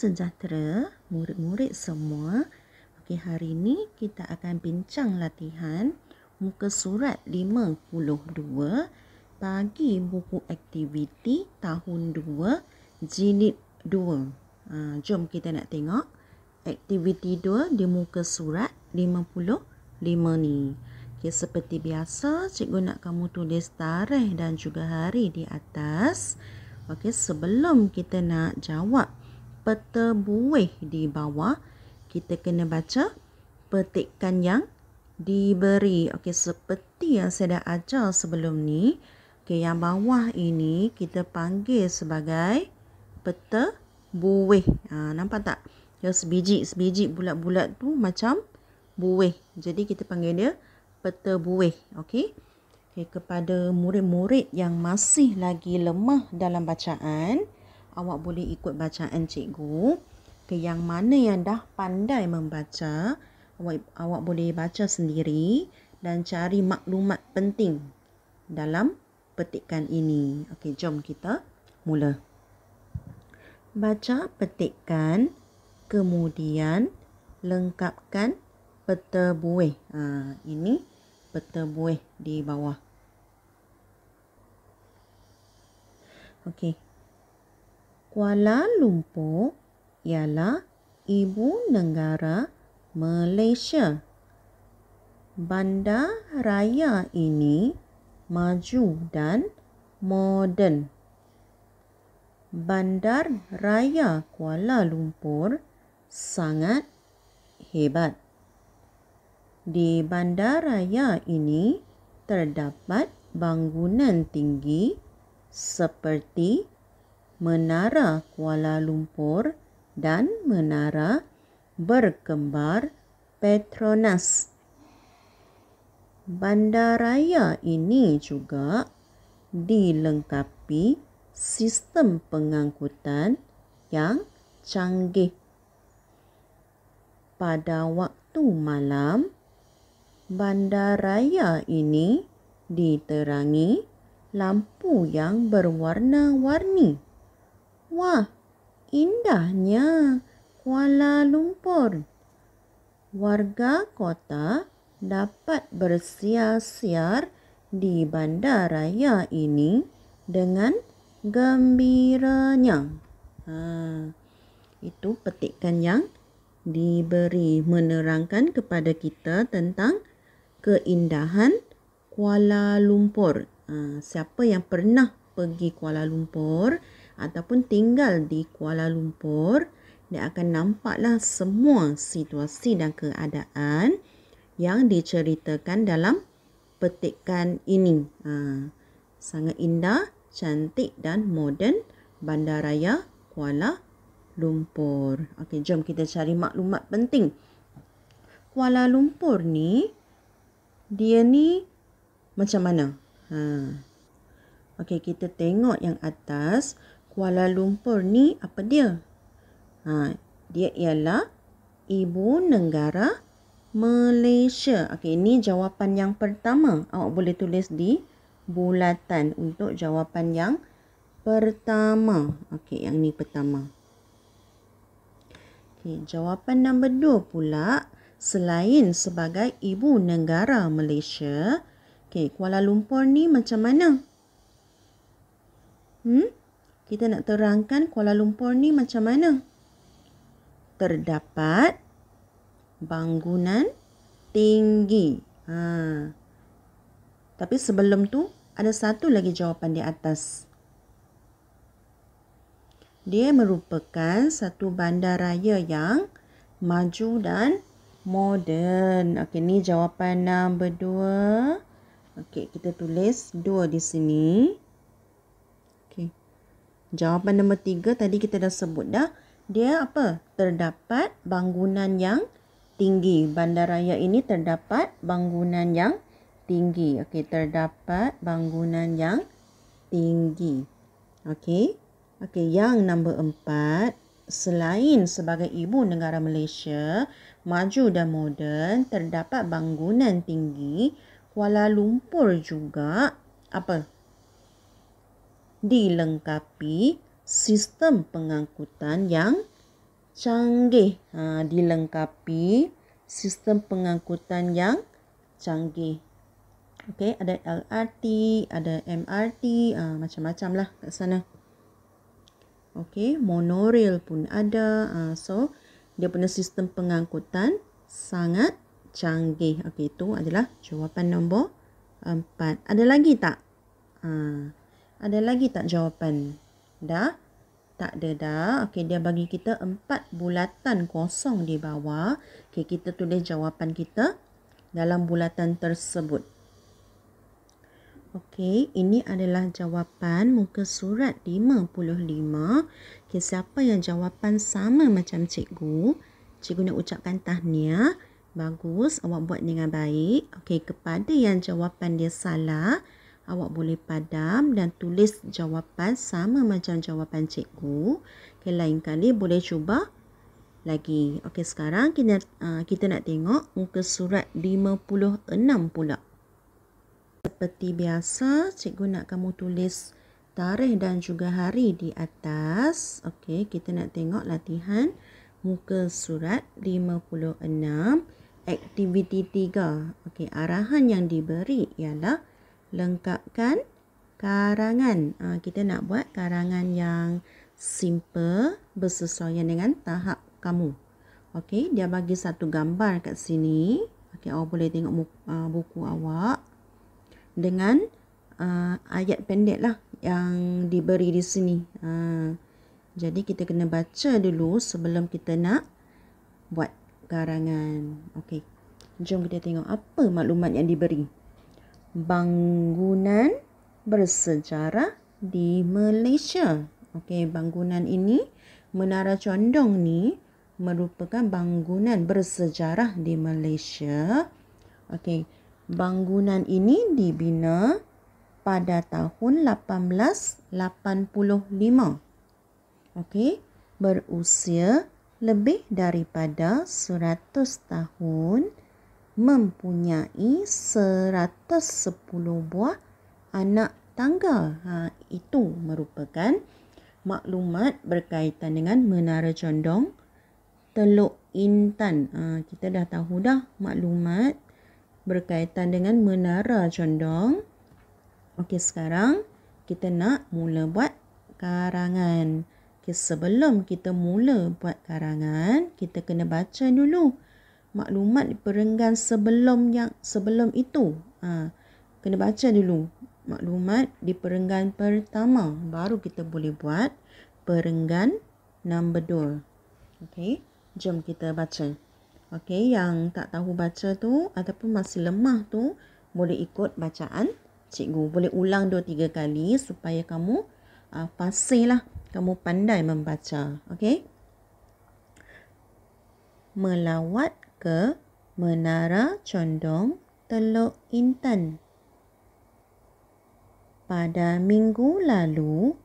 sejahtera murid-murid semua. Okey, hari ini kita akan bincang latihan muka surat 52 bagi buku aktiviti tahun 2 jilid 2. Uh, jom kita nak tengok aktiviti 2 di muka surat 55 ni. Okey, seperti biasa, cikgu nak kamu tulis tarikh dan juga hari di atas. Okey, sebelum kita nak jawab peta buih di bawah kita kena baca petikan yang diberi okey seperti yang saya dah ajar sebelum ni okey yang bawah ini kita panggil sebagai peta buih ha, nampak tak dia sebiji sebiji bulat-bulat tu macam buih jadi kita panggil dia peta buih okey okey kepada murid-murid yang masih lagi lemah dalam bacaan awak boleh ikut bacaan cikgu. ke yang mana yang dah pandai membaca, awak, awak boleh baca sendiri dan cari maklumat penting dalam petikan ini. Okey, jom kita mula. Baca petikan, kemudian lengkapkan peta buih. Ha, ini peta buih di bawah. Okey, Kuala Lumpur ialah ibu negara Malaysia. Bandar raya ini maju dan moden. Bandar Raya Kuala Lumpur sangat hebat. Di bandar raya ini terdapat bangunan tinggi seperti Menara Kuala Lumpur dan Menara Berkembar Petronas. Bandaraya ini juga dilengkapi sistem pengangkutan yang canggih. Pada waktu malam, bandaraya ini diterangi lampu yang berwarna-warni. Wah, indahnya Kuala Lumpur. Warga kota dapat bersiar-siar di bandaraya ini dengan gembiranya. Ha, itu petikan yang diberi menerangkan kepada kita tentang keindahan Kuala Lumpur. Ha, siapa yang pernah pergi Kuala Lumpur? ataupun tinggal di Kuala Lumpur, dia akan nampaklah semua situasi dan keadaan yang diceritakan dalam petikan ini. Ha, sangat indah, cantik dan moden bandaraya Kuala Lumpur. Okey, jom kita cari maklumat penting. Kuala Lumpur ni dia ni macam mana? Ha. Okey, kita tengok yang atas. Kuala Lumpur ni apa dia? Ha, dia ialah ibu negara Malaysia. Okey, ini jawapan yang pertama. Awak boleh tulis di bulatan untuk jawapan yang pertama. Okey, yang ni pertama. Okey, jawapan nombor dua pula. Selain sebagai ibu negara Malaysia, okay, Kuala Lumpur ni macam mana? Hmm? kita nak terangkan Kuala Lumpur ni macam mana. Terdapat bangunan tinggi. Ha. Tapi sebelum tu ada satu lagi jawapan di atas. Dia merupakan satu bandar raya yang maju dan moden. Okey, ni jawapan nombor dua. Okey, kita tulis dua di sini. Jawapan nombor tiga tadi kita dah sebut dah. Dia apa? Terdapat bangunan yang tinggi. Bandaraya ini terdapat bangunan yang tinggi. Okey, terdapat bangunan yang tinggi. Okey. Okey, yang nombor empat. Selain sebagai ibu negara Malaysia, maju dan moden, terdapat bangunan tinggi. Kuala Lumpur juga. Apa? dilengkapi sistem pengangkutan yang canggih. Ha, dilengkapi sistem pengangkutan yang canggih. Okey, ada LRT, ada MRT, ha, macam-macam lah kat sana. Okey, monorail pun ada. Ha, so, dia punya sistem pengangkutan sangat canggih. Okey, itu adalah jawapan nombor empat. Ada lagi tak? Haa. Ada lagi tak jawapan? Dah? Tak ada dah. Okey, dia bagi kita empat bulatan kosong di bawah. Okey, kita tulis jawapan kita dalam bulatan tersebut. Okey, ini adalah jawapan muka surat 55. Okey, siapa yang jawapan sama macam cikgu? Cikgu nak ucapkan tahniah. Bagus, awak buat dengan baik. Okey, kepada yang jawapan dia salah, awak boleh padam dan tulis jawapan sama macam jawapan cikgu. Okay, lain kali boleh cuba lagi. Okey, sekarang kita uh, ah, kita nak tengok muka surat 56 pula. Seperti biasa, cikgu nak kamu tulis tarikh dan juga hari di atas. Okey, kita nak tengok latihan muka surat 56 aktiviti 3. Okey, arahan yang diberi ialah lengkapkan karangan. Ha, kita nak buat karangan yang simple bersesuaian dengan tahap kamu. Okey, dia bagi satu gambar kat sini. Okey, awak boleh tengok buku, uh, ah, buku awak dengan uh, ayat pendek lah yang diberi di sini. Uh, jadi kita kena baca dulu sebelum kita nak buat karangan. Okey, jom kita tengok apa maklumat yang diberi bangunan bersejarah di Malaysia. Okey, bangunan ini, Menara Condong ni merupakan bangunan bersejarah di Malaysia. Okey, bangunan ini dibina pada tahun 1885. Okey, berusia lebih daripada 100 tahun mempunyai 110 buah anak tangga. Ha, itu merupakan maklumat berkaitan dengan Menara Condong Teluk Intan. Ha, kita dah tahu dah maklumat berkaitan dengan Menara Condong. Okey, sekarang kita nak mula buat karangan. Okay, sebelum kita mula buat karangan, kita kena baca dulu maklumat perenggan sebelum yang sebelum itu. Ha, kena baca dulu maklumat di perenggan pertama baru kita boleh buat perenggan number 2. Okey, jom kita baca. Okey, yang tak tahu baca tu ataupun masih lemah tu boleh ikut bacaan cikgu. Boleh ulang 2 3 kali supaya kamu uh, fasih lah. Kamu pandai membaca. Okey. Melawat ke Menara Condong Teluk Intan. Pada minggu lalu,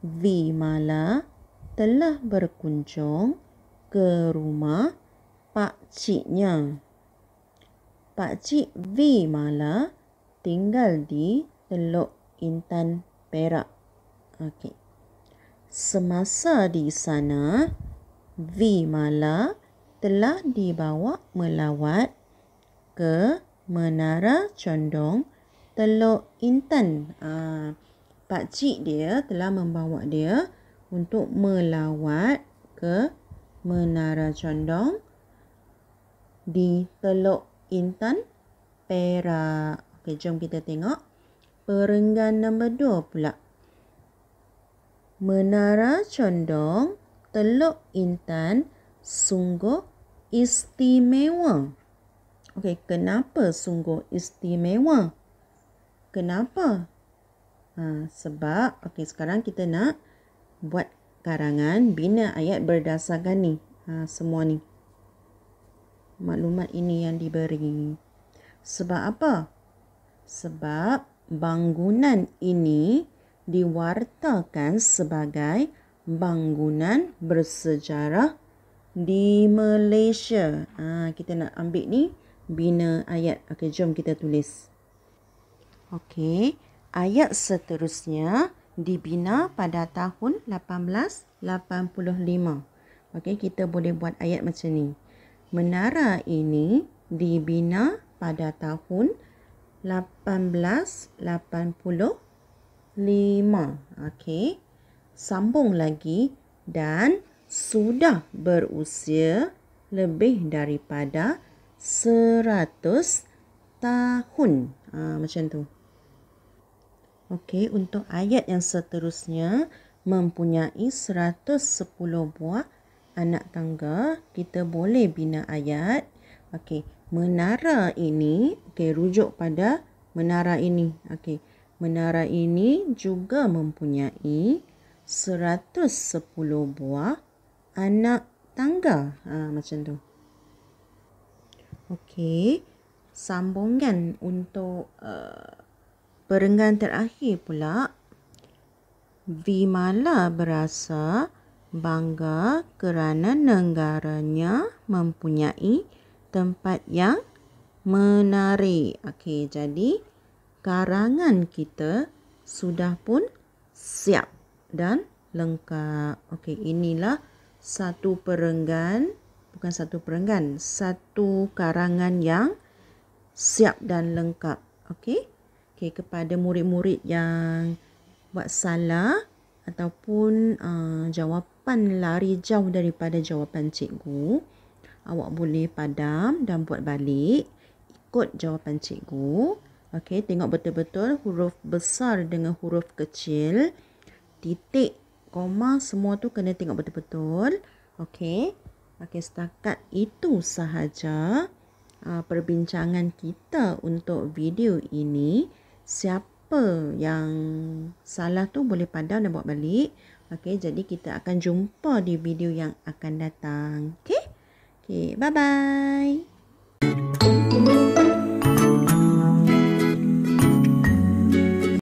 V Mala telah berkunjung ke rumah pak ciknya. Pak cik V Mala tinggal di Teluk Intan Perak. Okey. Semasa di sana, V Mala telah dibawa melawat ke Menara Condong Teluk Intan. Aa, ah, pakcik dia telah membawa dia untuk melawat ke Menara Condong di Teluk Intan, Perak. Okay, jom kita tengok. Perenggan nombor dua pula. Menara Condong, Teluk Intan, sungguh istimewa. Okey, kenapa sungguh istimewa? Kenapa? Ha, sebab, okey sekarang kita nak buat karangan bina ayat berdasarkan ni. Ha, semua ni. Maklumat ini yang diberi. Sebab apa? Sebab bangunan ini diwartakan sebagai bangunan bersejarah di Malaysia. Ha, kita nak ambil ni bina ayat. Okey, jom kita tulis. Okey, ayat seterusnya dibina pada tahun 1885. Okey, kita boleh buat ayat macam ni. Menara ini dibina pada tahun 1885. Okey. Sambung lagi dan sudah berusia lebih daripada 100 tahun. Ha, macam tu. Okey, untuk ayat yang seterusnya mempunyai 110 buah anak tangga, kita boleh bina ayat. Okey, menara ini, okey, rujuk pada menara ini. Okey, menara ini juga mempunyai 110 buah anak tangga. Ha, macam tu. Okey. Sambungan untuk uh, perenggan terakhir pula. Vimala berasa bangga kerana negaranya mempunyai tempat yang menarik. Okey, jadi karangan kita sudah pun siap dan lengkap. Okey, inilah satu perenggan bukan satu perenggan satu karangan yang siap dan lengkap okey okey kepada murid-murid yang buat salah ataupun uh, jawapan lari jauh daripada jawapan cikgu awak boleh padam dan buat balik ikut jawapan cikgu okey tengok betul-betul huruf besar dengan huruf kecil titik koma semua tu kena tengok betul-betul. Okey. Okey setakat itu sahaja uh, perbincangan kita untuk video ini. Siapa yang salah tu boleh padam dan buat balik. Okey jadi kita akan jumpa di video yang akan datang. Okey. Okey bye-bye.